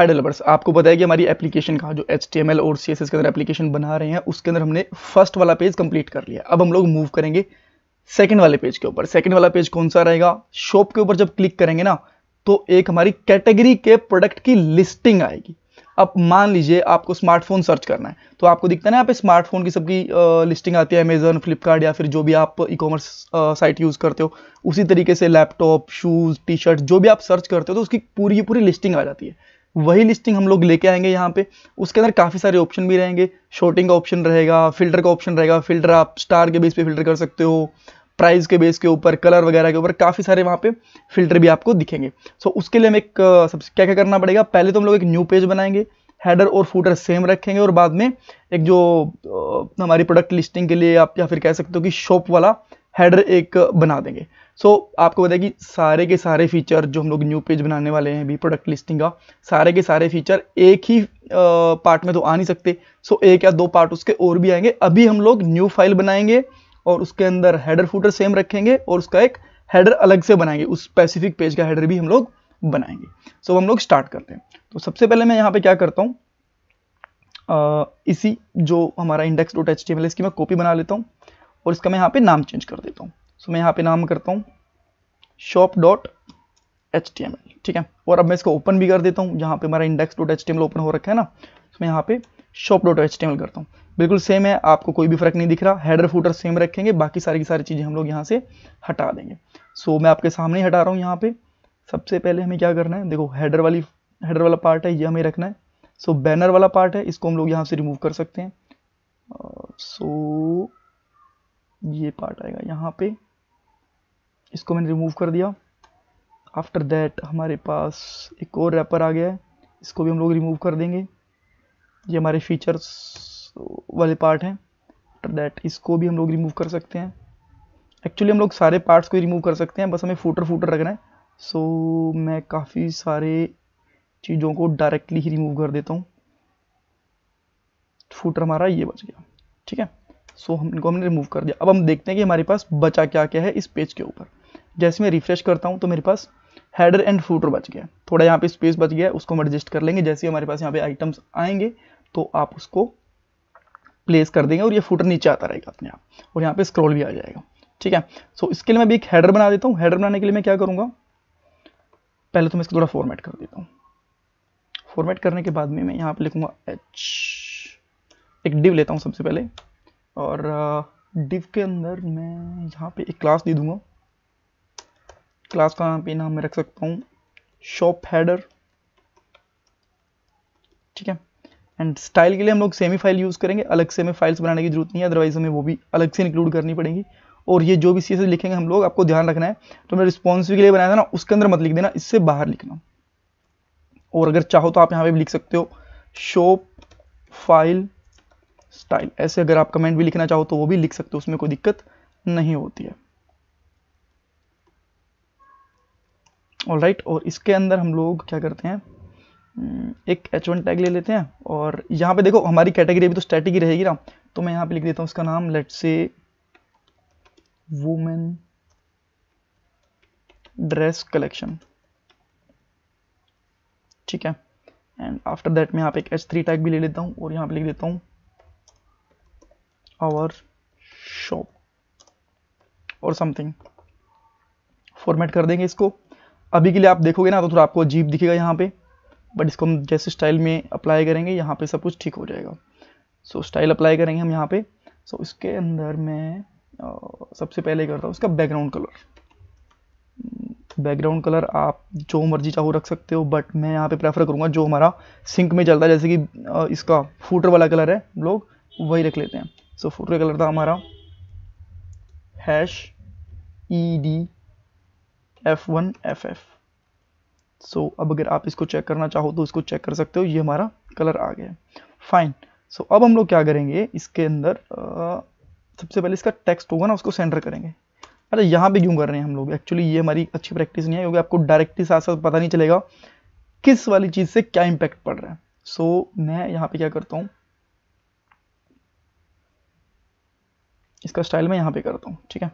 high developers आपको पता है कि हमारी एप्लीकेशन का जो एच और सी के अंदर एप्लीकेशन बना रहे हैं उसके अंदर हमने फर्स्ट वाला पेज कंप्लीट कर लिया अब हम लोग मूव करेंगे सेकेंड वाले पेज के ऊपर सेकेंड वाला पेज कौन सा रहेगा शॉप के ऊपर जब क्लिक करेंगे ना तो एक हमारी कैटेगरी के प्रोडक्ट की लिस्टिंग आएगी अब मान लीजिए आपको स्मार्टफोन सर्च करना है तो आपको दिखता है ना यहाँ पे स्मार्टफोन की सबकी लिस्टिंग आती है अमेजन फ्लिपकार्ट या फिर जो भी आप ई कॉमर्स साइट यूज़ करते हो उसी तरीके से लैपटॉप शूज़ टी शर्ट जो भी आप सर्च करते हो तो उसकी पूरी पूरी लिस्टिंग आ जाती है वही लिस्टिंग हम लोग लेके आएंगे यहाँ पे उसके अंदर काफ़ी सारे ऑप्शन भी रहेंगे शॉर्टिंग का ऑप्शन रहेगा फिल्टर का ऑप्शन रहेगा फिल्टर आप स्टार के बेस पे फिल्टर कर सकते हो प्राइस के बेस के ऊपर कलर वगैरह के ऊपर काफ़ी सारे वहाँ पे फिल्टर भी आपको दिखेंगे सो so, उसके लिए हम एक सबसे क्या क्या करना पड़ेगा पहले तो हम लोग एक न्यू पेज बनाएंगे हेडर और फूटर सेम रखेंगे और बाद में एक जो हमारी प्रोडक्ट लिस्टिंग के लिए आप या फिर कह सकते हो कि शॉप वाला हेडर एक बना देंगे सो so, आपको बताया कि सारे के सारे फीचर जो हम लोग न्यू पेज बनाने वाले हैं अभी प्रोडक्ट लिस्टिंग का सारे के सारे फीचर एक ही पार्ट में तो आ नहीं सकते सो so, एक या दो पार्ट उसके और भी आएंगे अभी हम लोग न्यू फाइल बनाएंगे और उसके अंदर हेडर फूटर सेम रखेंगे और उसका एक हेडर अलग से बनाएंगे उस स्पेसिफिक पेज का हेडर भी हम लोग बनाएंगे सो so, हम लोग स्टार्ट करते हैं तो सबसे पहले मैं यहाँ पे क्या करता हूँ इसी जो हमारा इंडेक्स डोट एच इसकी मैं कॉपी बना लेता हूँ और इसका मैं यहाँ पे नाम चेंज कर देता हूँ सो मैं यहाँ पे नाम करता हूँ shop dot H T M L ठीक है और अब मैं इसको ओपन भी कर देता हूँ जहाँ पे हमारा index dot H T M L open हो रखा है ना तो मैं यहाँ पे shop dot H T M L करता हूँ बिल्कुल सेम है आपको कोई भी फर्क नहीं दिख रहा हैडर फूटर सेम रखेंगे बाकी सारी की सारी चीज़ें हम लोग यहाँ से हटा देंगे सो मैं आपके सामने ही हटा रहा हूँ यहाँ पे सबसे पहले हमें क्या करना है देखो हैडर वाली हेडर वाला पार्ट है ये हमें रखना है सो बैनर वाला पार्ट है इसको हम लोग यहाँ से रिमूव कर सकते हैं सो uh, so, ये पार्ट आएगा यहाँ पे इसको मैंने रिमूव कर दिया आफ्टर दैट हमारे पास एक और रैपर आ गया है इसको भी हम लोग रिमूव कर देंगे ये हमारे फीचर्स वाले पार्ट हैं आफ्टर दैट इसको भी हम लोग रिमूव कर सकते हैं एक्चुअली हम लोग सारे पार्ट्स को रिमूव कर सकते हैं बस हमें फूटर फूटर रखना है सो so, मैं काफ़ी सारे चीज़ों को डायरेक्टली ही रिमूव कर देता हूँ फूटर हमारा ये बच गया ठीक है सो हम इनको हमने रिमूव कर दिया अब हम देखते हैं कि हमारे पास बचा क्या क्या है इस पेज के ऊपर जैसे मैं रिफ्रेश करता हूँ तो मेरे पास हैडर एंड फूटर बच गया थोड़ा यहाँ पे स्पेस बच गया उसको हम एडजस्ट कर लेंगे जैसे हमारे पास यहाँ पे आइटम्स आएंगे तो आप उसको प्लेस कर देंगे और ये फूटर नीचे आता रहेगा अपने आप और यहाँ पे स्क्रॉल भी आ जाएगा ठीक है सो so, इसके लिए मैं भी एक हैडर बना देता हूँ हैडर बनाने के लिए मैं क्या करूँगा पहले तो मैं इसको थोड़ा फॉर्मेट कर देता हूँ फॉर्मेट करने के बाद में मैं यहाँ पर लिखूंगा एच एक डिव लेता हूँ सबसे पहले और डिव के अंदर मैं यहाँ पे एक क्लास दे दूँगा क्लास का यहाँ पे नाम मैं रख सकता हूँ शॉप हैडर ठीक है एंड स्टाइल के लिए हम लोग सेमी फाइल यूज़ करेंगे अलग से हमें फाइल्स बनाने की जरूरत नहीं है अदरवाइज हमें वो भी अलग से इंक्लूड करनी पड़ेगी और ये जो भी सी लिखेंगे हम लोग आपको ध्यान रखना है तो मैं रिस्पॉन्सिव के लिए बनाया था ना उसके अंदर मत लिख देना इससे बाहर लिखना और अगर चाहो तो आप यहाँ पे भी लिख सकते हो शॉप फाइल स्टाइल ऐसे अगर आप कमेंट भी लिखना चाहो तो वो भी लिख सकते हो उसमें कोई दिक्कत नहीं होती है ऑल राइट और इसके अंदर हम लोग क्या करते हैं हम्म, एक एच वन टैग ले लेते हैं और यहाँ पे देखो हमारी कैटेगरी अभी तो स्टैटिक ही रहेगी ना तो मैं यहाँ पे लिख देता हूँ उसका नाम लेट से वुमेन ड्रेस कलेक्शन ठीक है एंड आफ्टर दैट मैं यहाँ पे एक एच थ्री टैग भी ले लेता हूँ और यहाँ पे लिख देता हूँ our shop or something format कर देंगे इसको अभी के लिए आप देखोगे ना तो थोड़ा आपको अजीब दिखेगा यहाँ पे बट इसको हम जैसे स्टाइल में अप्लाई करेंगे यहाँ पे सब कुछ ठीक हो जाएगा सो so, स्टाइल अप्लाई करेंगे हम यहाँ पे सो so, इसके अंदर मैं आ, सबसे पहले करता हूँ उसका बैकग्राउंड कलर बैकग्राउंड कलर आप जो मर्जी चाहो रख सकते हो बट मैं यहाँ पे प्रेफर करूँगा जो हमारा सिंक में चलता है जैसे कि इसका फूटर वाला कलर है लोग वही रख लेते हैं सो फोटो कलर था हमारा hash E D F one F F so अब अगर आप इसको चेक करना चाहो तो इसको चेक कर सकते हो ये हमारा कलर आ गया फाइन सो so, अब हम लोग क्या करेंगे इसके अंदर सबसे पहले इसका टेक्स्ट होगा ना उसको सेंटर करेंगे अच्छा यहाँ पे क्यों कर रहे हैं हम लोग एक्चुअली ये हमारी अच्छी प्रैक्टिस नहीं है क्योंकि आपको डायरेक्टली साथ साथ पता नहीं चलेगा किस वाली चीज़ से क्या इम्पैक्ट पड़ रहा है सो so, मैं यहाँ पे क्या करता हूँ इसका स्टाइल मैं यहाँ पे करता हूँ ठीक है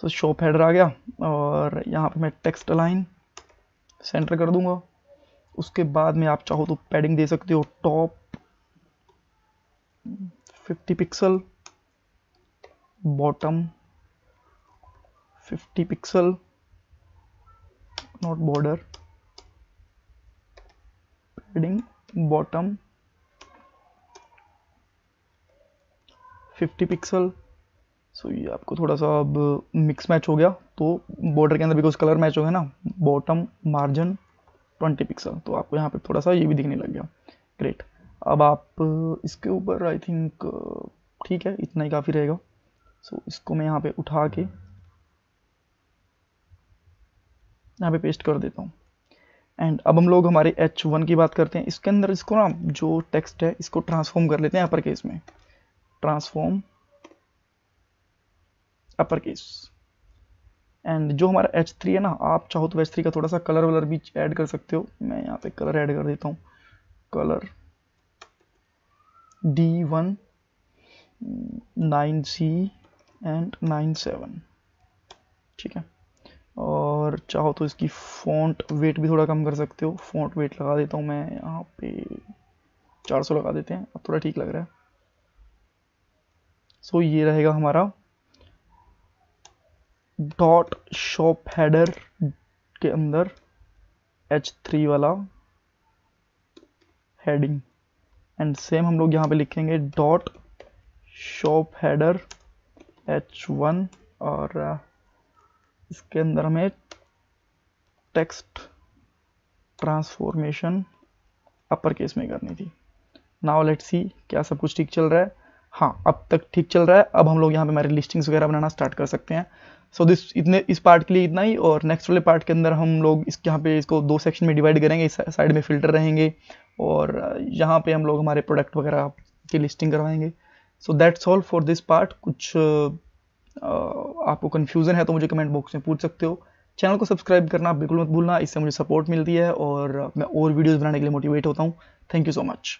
सो शॉप हेडर आ गया और यहाँ पे मैं टेक्स्ट लाइन सेंटर कर दूंगा उसके बाद में आप चाहो तो पैडिंग दे सकते हो top 50 pixel bottom 50 pixel not border padding bottom 50 pixel so ये आपको थोड़ा सा अब मिक्स मैच हो गया तो बॉर्डर के अंदर बिकॉज कलर मैच हो गया ना बॉटम मार्जिन 20 पिक्सल तो आपको यहाँ पे थोड़ा सा ये भी दिखने लग गया ग्रेट अब आप इसके ऊपर आई थिंक ठीक है इतना ही काफ़ी रहेगा सो so, इसको मैं यहाँ पे उठा के यहाँ पे पेस्ट कर देता हूँ एंड अब हम लोग हमारे H1 की बात करते हैं इसके अंदर इसको ना जो टेक्स्ट है इसको ट्रांसफॉर्म कर लेते हैं अपर केस में ट्रांसफॉर्म अपर केस एंड जो हमारा एच थ्री है ना आप चाहो तो एच थ्री का थोड़ा सा कलर वलर भी ऐड कर सकते हो मैं यहाँ पे कलर ऐड कर देता हूँ colour D one nine C and nine seven ठीक है और चाहो तो इसकी फॉन्ट वेट भी थोड़ा कम कर सकते हो फॉन्ट वेट लगा देता हूँ मैं यहाँ पे 400 लगा देते हैं अब थोड़ा ठीक लग रहा है सो so, ये रहेगा हमारा डॉट शॉप हैडर के अंदर एच थ्री वाला हेडिंग एंड सेम हम लोग यहाँ पे लिखेंगे dot shop header H one और uh, इसके अंदर हमें टेक्स्ट ट्रांसफॉर्मेशन अपर केस में करनी थी नाउ लेट सी क्या सब कुछ ठीक चल रहा है हाँ अब तक ठीक चल रहा है अब हम लोग यहाँ पे हमारी लिस्टिंग्स वगैरह बनाना स्टार्ट कर सकते हैं सो so, दिस इतने इस पार्ट के लिए इतना ही और नेक्स्ट वाले पार्ट के अंदर हम लोग इस यहाँ पे इसको दो सेक्शन में डिवाइड करेंगे इस साइड में फिल्टर रहेंगे और यहाँ पे हम लोग हमारे प्रोडक्ट वगैरह की लिस्टिंग करवाएंगे so that's all for this part कुछ आपको कन्फ्यूज़न है तो मुझे कमेंट बॉक्स में पूछ सकते हो चैनल को सब्सक्राइब करना बिल्कुल मत भूलना इससे मुझे सपोर्ट मिलती है और मैं और वीडियोज़ बनाने के लिए मोटिवेट होता हूँ थैंक यू सो मच